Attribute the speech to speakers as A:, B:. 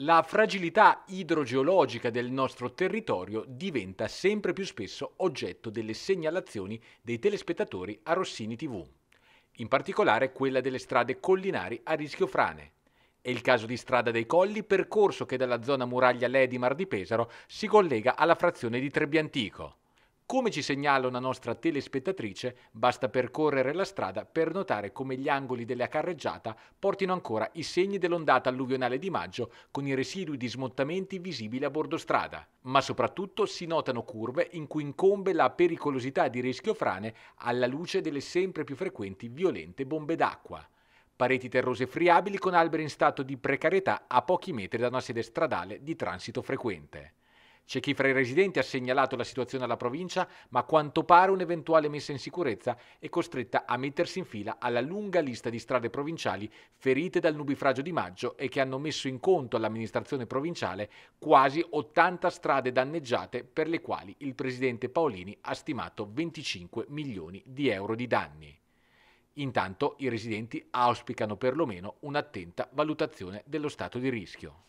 A: La fragilità idrogeologica del nostro territorio diventa sempre più spesso oggetto delle segnalazioni dei telespettatori a Rossini TV, in particolare quella delle strade collinari a rischio frane. È il caso di Strada dei Colli, percorso che dalla zona muraglia Ledi Mar di Pesaro si collega alla frazione di Trebbiantico. Come ci segnala una nostra telespettatrice, basta percorrere la strada per notare come gli angoli della carreggiata portino ancora i segni dell'ondata alluvionale di maggio con i residui di smottamenti visibili a bordo strada. Ma soprattutto si notano curve in cui incombe la pericolosità di rischio frane alla luce delle sempre più frequenti violente bombe d'acqua. Pareti terrose friabili con alberi in stato di precarietà a pochi metri da una sede stradale di transito frequente. C'è chi fra i residenti ha segnalato la situazione alla provincia, ma a quanto pare un'eventuale messa in sicurezza è costretta a mettersi in fila alla lunga lista di strade provinciali ferite dal nubifragio di maggio e che hanno messo in conto all'amministrazione provinciale quasi 80 strade danneggiate per le quali il presidente Paolini ha stimato 25 milioni di euro di danni. Intanto i residenti auspicano perlomeno un'attenta valutazione dello stato di rischio.